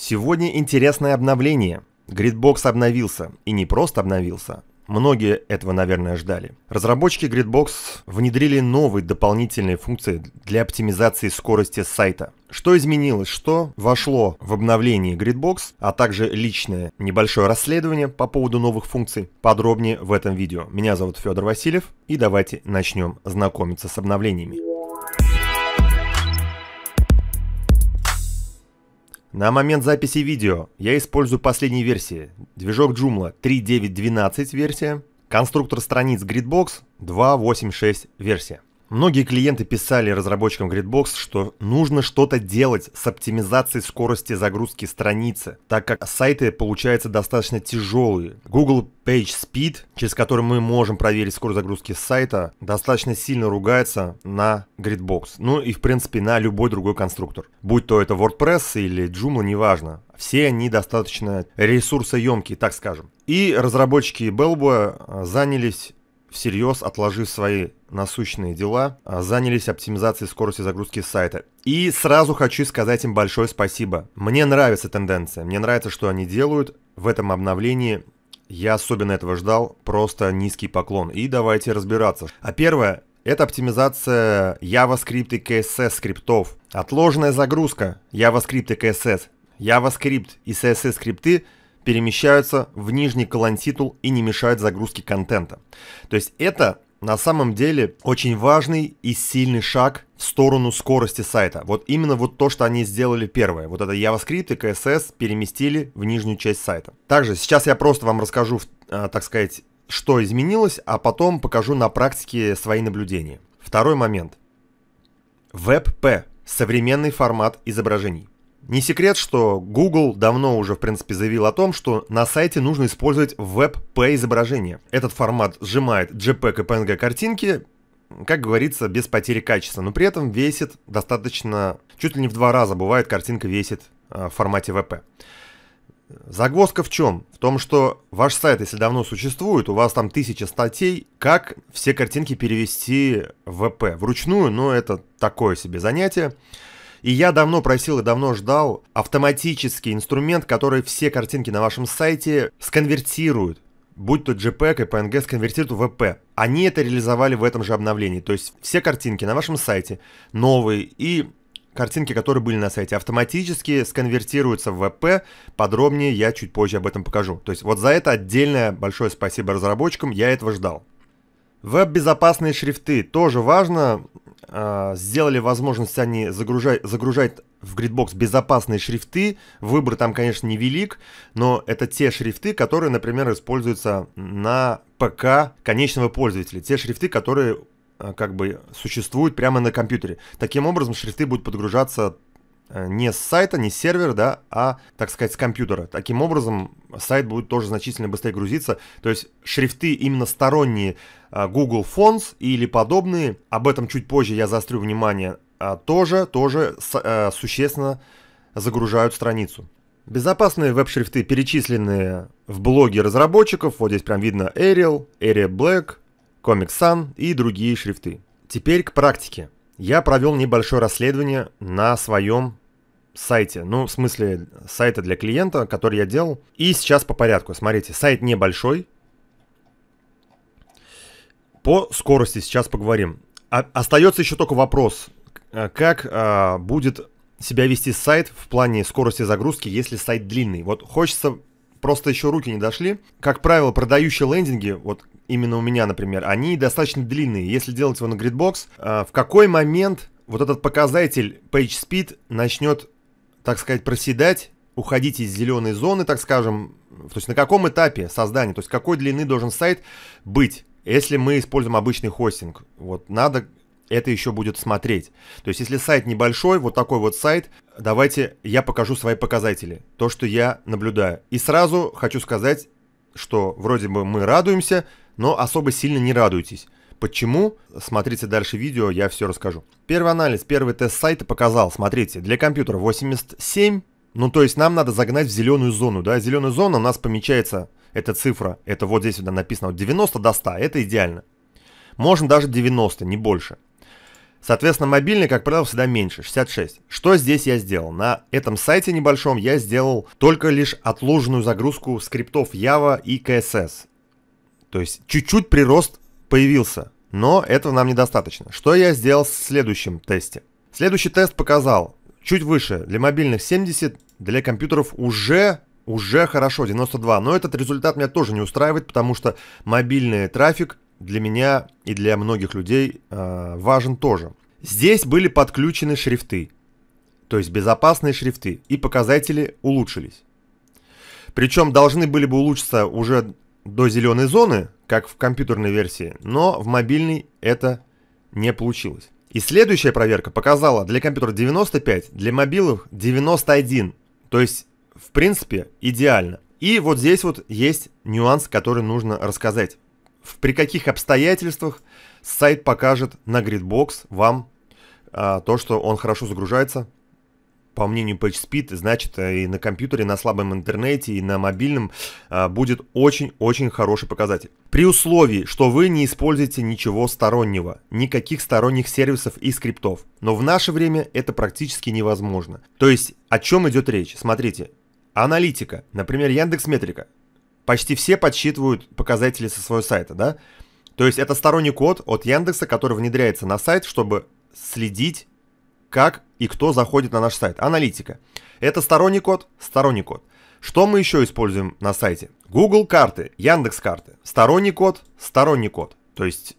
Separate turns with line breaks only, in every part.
Сегодня интересное обновление. Gridbox обновился, и не просто обновился. Многие этого, наверное, ждали. Разработчики Gridbox внедрили новые дополнительные функции для оптимизации скорости сайта. Что изменилось, что вошло в обновление Gridbox, а также личное небольшое расследование по поводу новых функций, подробнее в этом видео. Меня зовут Федор Васильев, и давайте начнем знакомиться с обновлениями. На момент записи видео я использую последние версии. Движок Joomla 3.9.12 версия, конструктор страниц Gridbox 2.8.6 версия. Многие клиенты писали разработчикам Gridbox, что нужно что-то делать с оптимизацией скорости загрузки страницы, так как сайты получаются достаточно тяжелые. Google Page Speed, через который мы можем проверить скорость загрузки сайта, достаточно сильно ругается на Gridbox. Ну и в принципе на любой другой конструктор. Будь то это WordPress или Joomla, неважно. Все они достаточно ресурсоемкие, так скажем. И разработчики Bellboy а, занялись всерьез, отложив свои насущные дела, а, занялись оптимизацией скорости загрузки сайта. И сразу хочу сказать им большое спасибо. Мне нравится тенденция, мне нравится, что они делают в этом обновлении. Я особенно этого ждал, просто низкий поклон. И давайте разбираться. А первое, это оптимизация JavaScript и CSS скриптов. Отложенная загрузка JavaScript и CSS. JavaScript и CSS скрипты перемещаются в нижний колонн титул и не мешают загрузке контента. То есть это на самом деле очень важный и сильный шаг в сторону скорости сайта. Вот именно вот то, что они сделали первое. Вот это JavaScript и CSS переместили в нижнюю часть сайта. Также сейчас я просто вам расскажу, а, так сказать, что изменилось, а потом покажу на практике свои наблюдения. Второй момент. WebP – современный формат изображений. Не секрет, что Google давно уже, в принципе, заявил о том, что на сайте нужно использовать WebP изображение. Этот формат сжимает JPEG и PNG картинки, как говорится, без потери качества, но при этом весит достаточно, чуть ли не в два раза бывает, картинка весит а, в формате WebP. Загвоздка в чем? В том, что ваш сайт, если давно существует, у вас там тысяча статей, как все картинки перевести в ВП? Вручную, но это такое себе занятие. И я давно просил и давно ждал автоматический инструмент, который все картинки на вашем сайте сконвертирует будь то JPEG и PNG сконвертируют в VP. Они это реализовали в этом же обновлении. То есть все картинки на вашем сайте, новые и картинки, которые были на сайте, автоматически сконвертируются в VP. Подробнее я чуть позже об этом покажу. То есть вот за это отдельное большое спасибо разработчикам, я этого ждал. Веб-безопасные шрифты тоже важно. А, сделали возможность они загружать, загружать в Gridbox безопасные шрифты. Выбор там, конечно, невелик, но это те шрифты, которые, например, используются на ПК конечного пользователя. Те шрифты, которые а, как бы существуют прямо на компьютере. Таким образом, шрифты будут подгружаться Э, не с сайта, не с сервера, да, а, так сказать, с компьютера. Таким образом, сайт будет тоже значительно быстрее грузиться. То есть шрифты именно сторонние э, Google Fonts или подобные, об этом чуть позже я заострю внимание, а, тоже, тоже э, существенно загружают страницу. Безопасные веб-шрифты перечислены в блоге разработчиков. Вот здесь прям видно Arial, Arial Black, Comic Sun и другие шрифты. Теперь к практике. Я провел небольшое расследование на своем сайте. Ну, в смысле, сайта для клиента, который я делал. И сейчас по порядку. Смотрите, сайт небольшой. По скорости сейчас поговорим. А, остается еще только вопрос, э, как а, будет себя вести сайт в плане скорости загрузки, если сайт длинный. Вот хочется, просто еще руки не дошли. Как правило, продающие лендинги, вот именно у меня, например, они достаточно длинные. Если делать его на Gridbox, э, в какой момент вот этот показатель page speed начнет, так сказать, проседать, уходить из зеленой зоны, так скажем, то есть на каком этапе создания, то есть какой длины должен сайт быть, если мы используем обычный хостинг. Вот надо это еще будет смотреть. То есть, если сайт небольшой, вот такой вот сайт, давайте я покажу свои показатели, то, что я наблюдаю. И сразу хочу сказать, что вроде бы мы радуемся, но особо сильно не радуйтесь. Почему? Смотрите дальше видео, я все расскажу. Первый анализ, первый тест сайта показал, смотрите, для компьютера 87, ну то есть нам надо загнать в зеленую зону, да, зеленую зону у нас помечается эта цифра, это вот здесь вот написано, от 90 до 100, это идеально. Можно даже 90, не больше. Соответственно, мобильный, как правило, всегда меньше, 66. Что здесь я сделал? На этом сайте небольшом я сделал только лишь отложенную загрузку скриптов Java и CSS. То есть чуть-чуть прирост появился, но этого нам недостаточно. Что я сделал в следующем тесте? Следующий тест показал, чуть выше, для мобильных 70, для компьютеров уже уже хорошо, 92, но этот результат меня тоже не устраивает, потому что мобильный трафик для меня и для многих людей э, важен тоже. Здесь были подключены шрифты, то есть безопасные шрифты, и показатели улучшились. Причем должны были бы улучшиться уже до зеленой зоны, как в компьютерной версии, но в мобильной это не получилось. И следующая проверка показала для компьютера 95, для мобилов 91. То есть, в принципе, идеально. И вот здесь вот есть нюанс, который нужно рассказать при каких обстоятельствах сайт покажет на Gridbox вам а, то, что он хорошо загружается. По мнению PageSpeed, значит, э, и на компьютере, и на слабом интернете, и на мобильном а, будет очень-очень хороший показатель. При условии, что вы не используете ничего стороннего, никаких сторонних сервисов и скриптов. Но в наше время это практически невозможно. То есть, о чем идет речь? Смотрите, аналитика, например, Яндекс Метрика, почти все подсчитывают показатели со своего сайта, да? То есть это сторонний код от Яндекса, который внедряется на сайт, чтобы следить, как и кто заходит на наш сайт. Аналитика. Это сторонний код, сторонний код. Что мы еще используем на сайте? Google карты, Яндекс карты. Сторонний код, сторонний код. То есть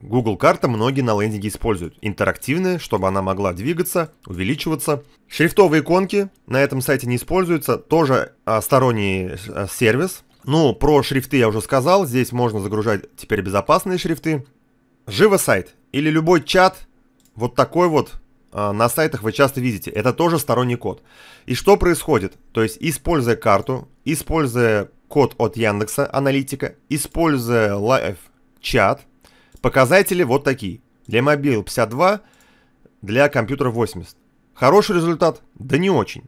Google карта многие на лендинге используют. Интерактивные, чтобы она могла двигаться, увеличиваться. Шрифтовые иконки на этом сайте не используются. Тоже а, сторонний а, сервис. Ну, про шрифты я уже сказал, здесь можно загружать теперь безопасные шрифты. Живо сайт или любой чат, вот такой вот, а, на сайтах вы часто видите. Это тоже сторонний код. И что происходит? То есть, используя карту, используя код от Яндекса Аналитика, используя Live чат, показатели вот такие. Для мобил 52, для компьютера 80. Хороший результат? Да не очень.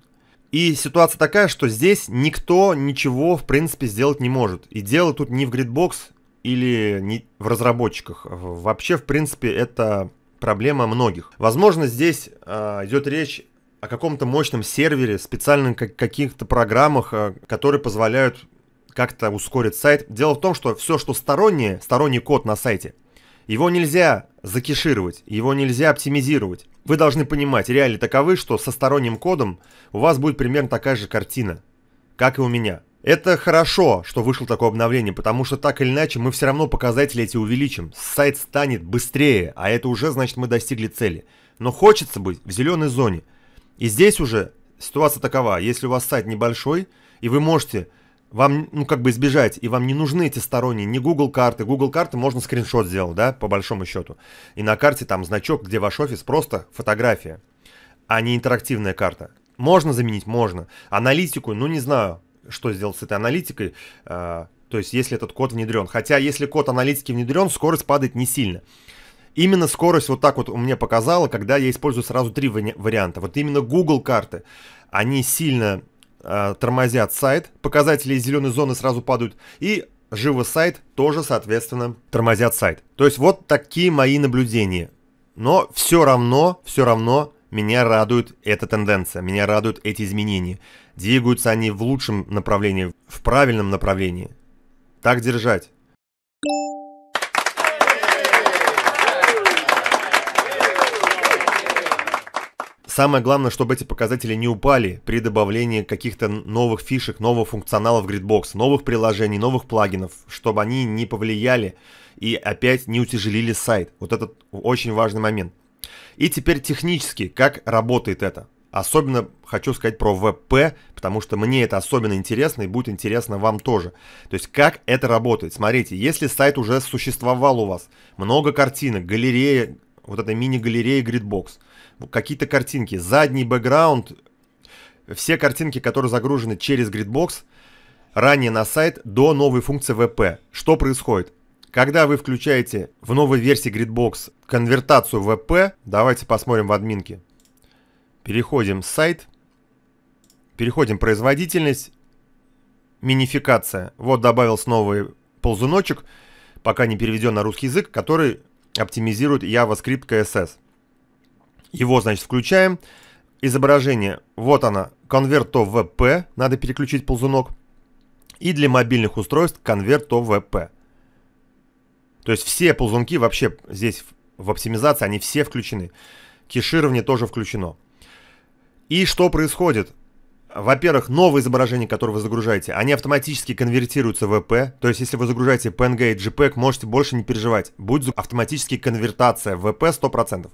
И ситуация такая, что здесь никто ничего, в принципе, сделать не может. И дело тут не в гридбокс или не в разработчиках. Вообще, в принципе, это проблема многих. Возможно, здесь э, идет речь о каком-то мощном сервере, специальных каких-то программах, э, которые позволяют как-то ускорить сайт. Дело в том, что все, что стороннее, сторонний код на сайте, его нельзя закишировать, его нельзя оптимизировать. Вы должны понимать, реалии таковы, что со сторонним кодом у вас будет примерно такая же картина, как и у меня. Это хорошо, что вышло такое обновление, потому что так или иначе мы все равно показатели эти увеличим. Сайт станет быстрее, а это уже значит мы достигли цели. Но хочется быть в зеленой зоне. И здесь уже ситуация такова, если у вас сайт небольшой, и вы можете вам, ну, как бы избежать, и вам не нужны эти сторонние, не Google карты. Google карты можно скриншот сделать, да, по большому счету. И на карте там значок, где ваш офис, просто фотография, а не интерактивная карта. Можно заменить? Можно. Аналитику, ну, не знаю, что сделать с этой аналитикой, э, то есть если этот код внедрен. Хотя, если код аналитики внедрен, скорость падает не сильно. Именно скорость вот так вот мне показала, когда я использую сразу три варианта. Вот именно Google карты, они сильно э, тормозят сайт, показатели из зеленой зоны сразу падают, и живо сайт тоже, соответственно, тормозят сайт. То есть вот такие мои наблюдения. Но все равно, все равно меня радует эта тенденция, меня радуют эти изменения. Двигаются они в лучшем направлении, в правильном направлении. Так держать. Самое главное, чтобы эти показатели не упали при добавлении каких-то новых фишек, нового функционала в Gridbox, новых приложений, новых плагинов, чтобы они не повлияли и опять не утяжелили сайт. Вот этот очень важный момент. И теперь технически, как работает это. Особенно хочу сказать про ВП, потому что мне это особенно интересно и будет интересно вам тоже. То есть как это работает? Смотрите, если сайт уже существовал у вас, много картинок, галерея вот этой мини-галереи Gridbox. Какие-то картинки, задний бэкграунд, все картинки, которые загружены через Gridbox, ранее на сайт до новой функции VP. Что происходит? Когда вы включаете в новой версии Gridbox конвертацию VP, давайте посмотрим в админке. Переходим в сайт, переходим в производительность, минификация. Вот добавился новый ползуночек, пока не переведен на русский язык, который оптимизирует JavaScript CSS. Его, значит, включаем. Изображение, вот она, конверт то VP, надо переключить ползунок. И для мобильных устройств конверт то VP. То есть все ползунки вообще здесь в оптимизации, они все включены. Кеширование тоже включено. И что происходит? Во-первых, новые изображения, которые вы загружаете, они автоматически конвертируются в EP. То есть, если вы загружаете PNG и JPEG, можете больше не переживать. Будет автоматически конвертация в EP 100%.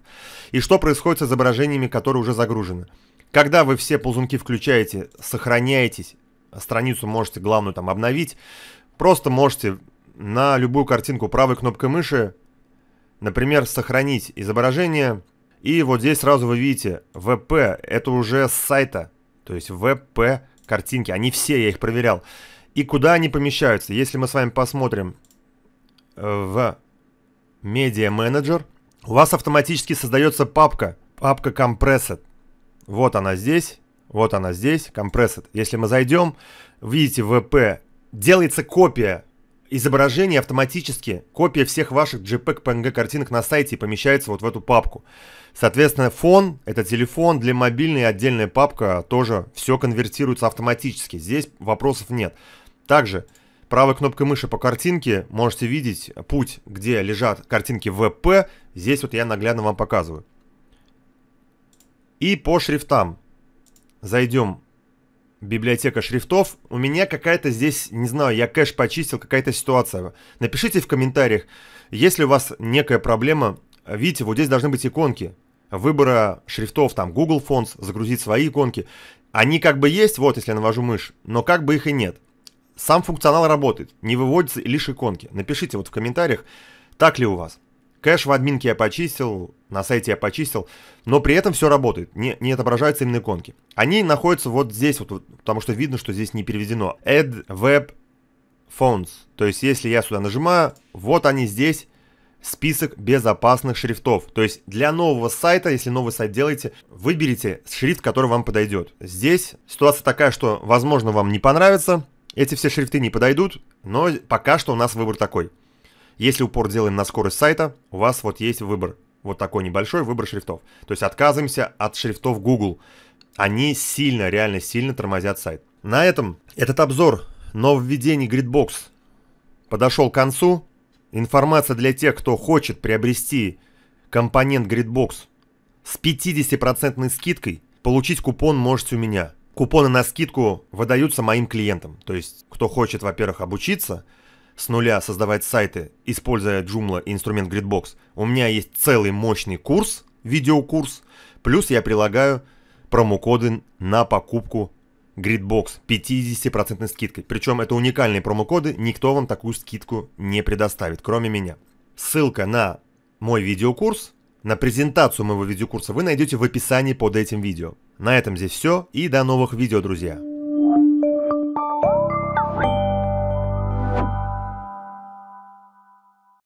И что происходит с изображениями, которые уже загружены? Когда вы все ползунки включаете, сохраняетесь, страницу можете главную там обновить, просто можете на любую картинку правой кнопкой мыши, например, сохранить изображение. И вот здесь сразу вы видите, VP это уже с сайта, то есть ВП картинки. Они все, я их проверял. И куда они помещаются? Если мы с вами посмотрим э, в Media Manager, у вас автоматически создается папка. Папка Compressed. Вот она здесь. Вот она здесь, Compressed. Если мы зайдем, видите, ВП делается копия изображение автоматически, копия всех ваших JPEG, PNG картинок на сайте помещается вот в эту папку. Соответственно, фон, это телефон, для мобильной отдельная папка, тоже все конвертируется автоматически. Здесь вопросов нет. Также правой кнопкой мыши по картинке можете видеть путь, где лежат картинки ВП. Здесь вот я наглядно вам показываю. И по шрифтам. Зайдем библиотека шрифтов. У меня какая-то здесь, не знаю, я кэш почистил, какая-то ситуация. Напишите в комментариях, если у вас некая проблема. Видите, вот здесь должны быть иконки выбора шрифтов, там Google Fonts, загрузить свои иконки. Они как бы есть, вот если я навожу мышь, но как бы их и нет. Сам функционал работает, не выводятся лишь иконки. Напишите вот в комментариях, так ли у вас. Кэш в админке я почистил, на сайте я почистил, но при этом все работает, не, не отображаются именно иконки. Они находятся вот здесь, вот, потому что видно, что здесь не переведено. Add Web Fonts. То есть, если я сюда нажимаю, вот они здесь, список безопасных шрифтов. То есть для нового сайта, если новый сайт делаете, выберите шрифт, который вам подойдет. Здесь ситуация такая, что, возможно, вам не понравится, эти все шрифты не подойдут, но пока что у нас выбор такой. Если упор делаем на скорость сайта, у вас вот есть выбор. Вот такой небольшой выбор шрифтов. То есть отказываемся от шрифтов Google. Они сильно, реально сильно тормозят сайт. На этом этот обзор нововведений Gridbox подошел к концу. Информация для тех, кто хочет приобрести компонент Gridbox с 50% скидкой, получить купон можете у меня. Купоны на скидку выдаются моим клиентам. То есть, кто хочет, во-первых, обучиться – с нуля создавать сайты, используя Joomla и инструмент Gridbox, у меня есть целый мощный курс, видеокурс, плюс я прилагаю промокоды на покупку Gridbox 50% скидкой. Причем это уникальные промокоды, никто вам такую скидку не предоставит, кроме меня. Ссылка на мой видеокурс, на презентацию моего видеокурса вы найдете в описании под этим видео. На этом здесь все и до новых видео, друзья.